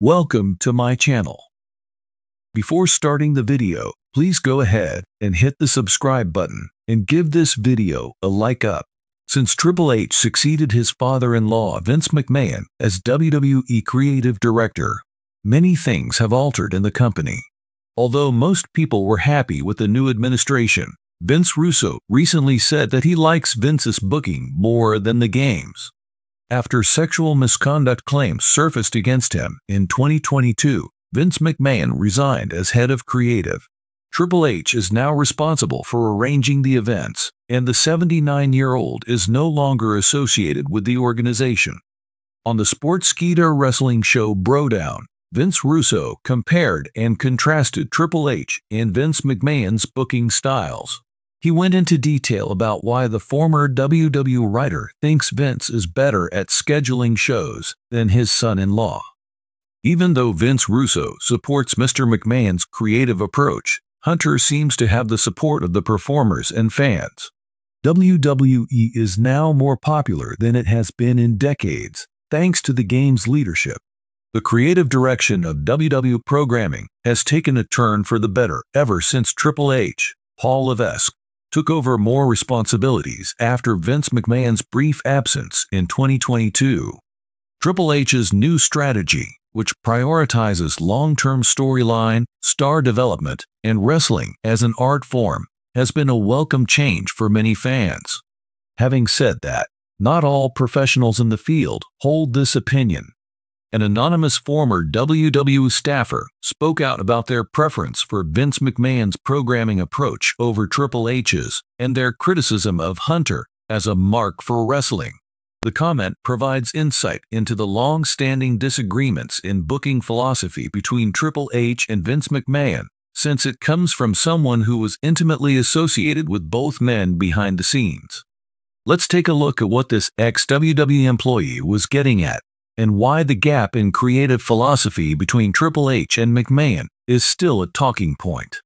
Welcome to my channel. Before starting the video, please go ahead and hit the subscribe button and give this video a like up. Since Triple H succeeded his father-in-law Vince McMahon as WWE Creative Director, many things have altered in the company. Although most people were happy with the new administration, Vince Russo recently said that he likes Vince's booking more than the games. After sexual misconduct claims surfaced against him in 2022, Vince McMahon resigned as head of creative. Triple H is now responsible for arranging the events, and the 79 year old is no longer associated with the organization. On the Sports Skeeter Wrestling Show Brodown, Vince Russo compared and contrasted Triple H and Vince McMahon's booking styles. He went into detail about why the former WW writer thinks Vince is better at scheduling shows than his son-in-law. Even though Vince Russo supports Mr. McMahon's creative approach, Hunter seems to have the support of the performers and fans. WWE is now more popular than it has been in decades, thanks to the game's leadership. The creative direction of WW programming has taken a turn for the better ever since Triple H, Paul Levesque, took over more responsibilities after Vince McMahon's brief absence in 2022. Triple H's new strategy, which prioritizes long-term storyline, star development, and wrestling as an art form, has been a welcome change for many fans. Having said that, not all professionals in the field hold this opinion an anonymous former WWE staffer spoke out about their preference for Vince McMahon's programming approach over Triple H's and their criticism of Hunter as a mark for wrestling. The comment provides insight into the long-standing disagreements in booking philosophy between Triple H and Vince McMahon, since it comes from someone who was intimately associated with both men behind the scenes. Let's take a look at what this ex-WWE employee was getting at and why the gap in creative philosophy between Triple H and McMahon is still a talking point.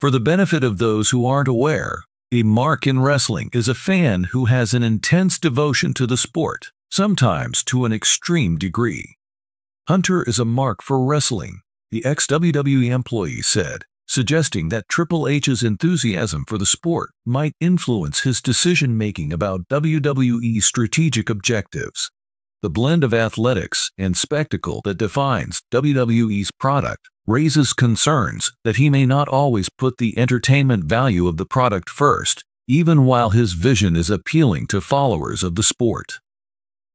For the benefit of those who aren't aware, a mark in wrestling is a fan who has an intense devotion to the sport, sometimes to an extreme degree. Hunter is a mark for wrestling, the ex-WWE employee said, suggesting that Triple H's enthusiasm for the sport might influence his decision-making about WWE strategic objectives. The blend of athletics and spectacle that defines WWE's product raises concerns that he may not always put the entertainment value of the product first, even while his vision is appealing to followers of the sport.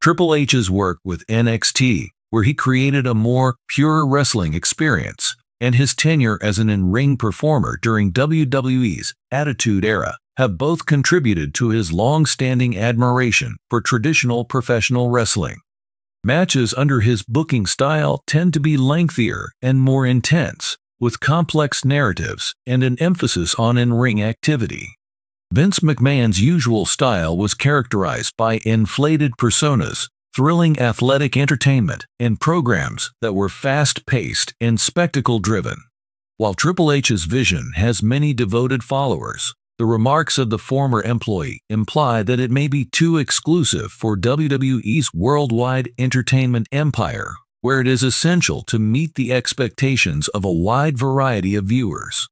Triple H's work with NXT, where he created a more pure wrestling experience, and his tenure as an in-ring performer during WWE's Attitude Era have both contributed to his long-standing admiration for traditional professional wrestling. Matches under his booking style tend to be lengthier and more intense, with complex narratives and an emphasis on in-ring activity. Vince McMahon's usual style was characterized by inflated personas, thrilling athletic entertainment, and programs that were fast-paced and spectacle-driven. While Triple H's vision has many devoted followers, the remarks of the former employee imply that it may be too exclusive for WWE's worldwide entertainment empire, where it is essential to meet the expectations of a wide variety of viewers.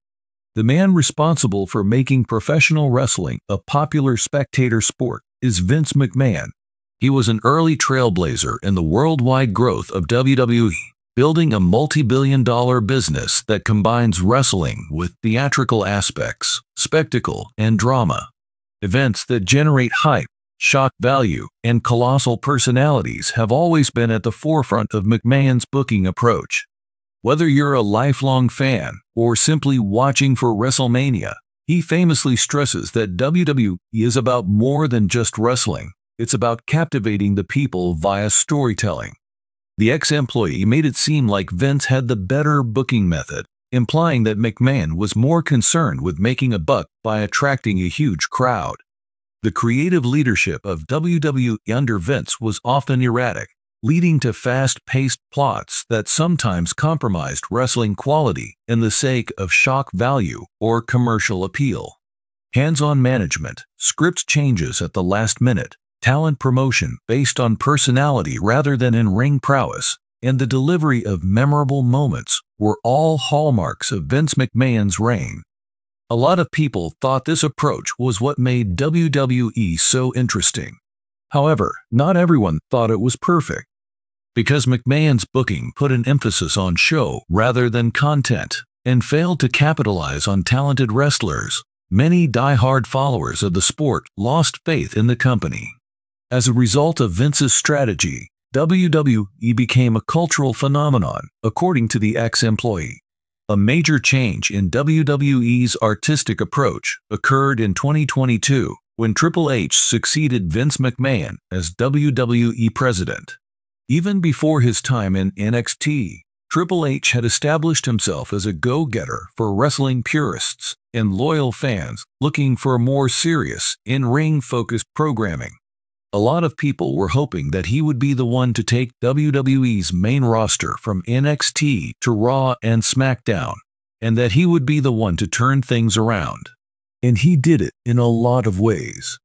The man responsible for making professional wrestling a popular spectator sport is Vince McMahon. He was an early trailblazer in the worldwide growth of WWE building a multi-billion dollar business that combines wrestling with theatrical aspects, spectacle, and drama. Events that generate hype, shock value, and colossal personalities have always been at the forefront of McMahon's booking approach. Whether you're a lifelong fan or simply watching for WrestleMania, he famously stresses that WWE is about more than just wrestling. It's about captivating the people via storytelling. The ex-employee made it seem like Vince had the better booking method, implying that McMahon was more concerned with making a buck by attracting a huge crowd. The creative leadership of WWE under Vince was often erratic, leading to fast-paced plots that sometimes compromised wrestling quality in the sake of shock value or commercial appeal. Hands-on management, script changes at the last minute, talent promotion based on personality rather than in ring prowess, and the delivery of memorable moments were all hallmarks of Vince McMahon's reign. A lot of people thought this approach was what made WWE so interesting. However, not everyone thought it was perfect. Because McMahon's booking put an emphasis on show rather than content and failed to capitalize on talented wrestlers, many die-hard followers of the sport lost faith in the company. As a result of Vince's strategy, WWE became a cultural phenomenon, according to the ex-employee. A major change in WWE's artistic approach occurred in 2022 when Triple H succeeded Vince McMahon as WWE president. Even before his time in NXT, Triple H had established himself as a go-getter for wrestling purists and loyal fans looking for more serious, in-ring focused programming. A lot of people were hoping that he would be the one to take WWE's main roster from NXT to Raw and SmackDown, and that he would be the one to turn things around. And he did it in a lot of ways.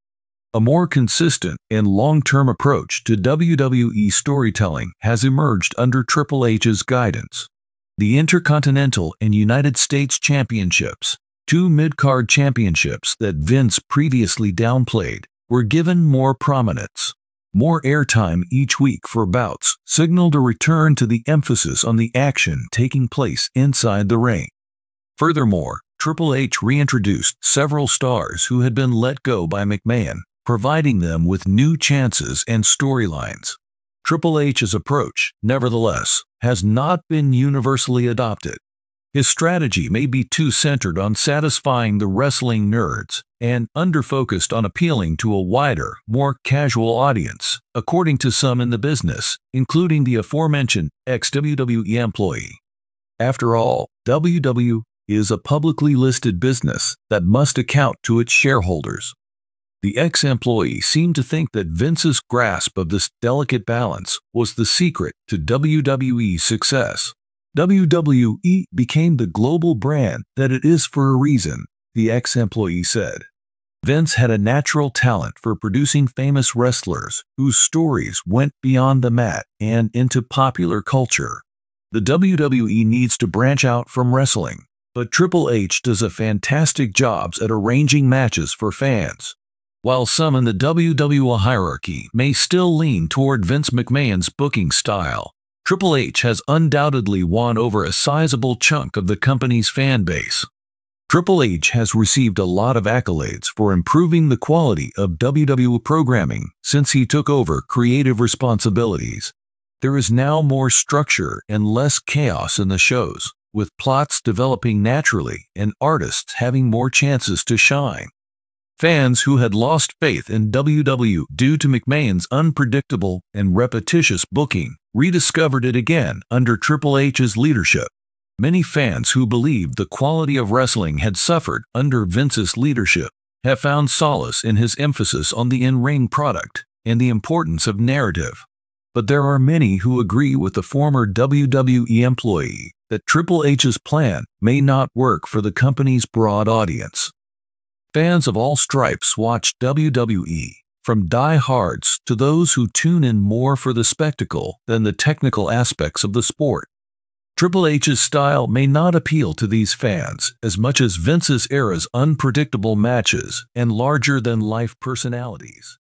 A more consistent and long-term approach to WWE storytelling has emerged under Triple H's guidance. The Intercontinental and United States Championships, two mid-card championships that Vince previously downplayed, were given more prominence. More airtime each week for bouts signaled a return to the emphasis on the action taking place inside the ring. Furthermore, Triple H reintroduced several stars who had been let go by McMahon, providing them with new chances and storylines. Triple H's approach, nevertheless, has not been universally adopted, his strategy may be too centered on satisfying the wrestling nerds and underfocused on appealing to a wider, more casual audience, according to some in the business, including the aforementioned ex-WWE employee. After all, WWE is a publicly listed business that must account to its shareholders. The ex-employee seemed to think that Vince's grasp of this delicate balance was the secret to WWE's success. WWE became the global brand that it is for a reason, the ex-employee said. Vince had a natural talent for producing famous wrestlers whose stories went beyond the mat and into popular culture. The WWE needs to branch out from wrestling, but Triple H does a fantastic job at arranging matches for fans. While some in the WWE hierarchy may still lean toward Vince McMahon's booking style, Triple H has undoubtedly won over a sizable chunk of the company's fan base. Triple H has received a lot of accolades for improving the quality of WWE programming since he took over creative responsibilities. There is now more structure and less chaos in the shows, with plots developing naturally and artists having more chances to shine. Fans who had lost faith in WW due to McMahon's unpredictable and repetitious booking rediscovered it again under Triple H's leadership. Many fans who believed the quality of wrestling had suffered under Vince's leadership have found solace in his emphasis on the in-ring product and the importance of narrative. But there are many who agree with the former WWE employee that Triple H's plan may not work for the company's broad audience. Fans of all stripes watch WWE, from die-hards to those who tune in more for the spectacle than the technical aspects of the sport. Triple H's style may not appeal to these fans as much as Vince's era's unpredictable matches and larger-than-life personalities.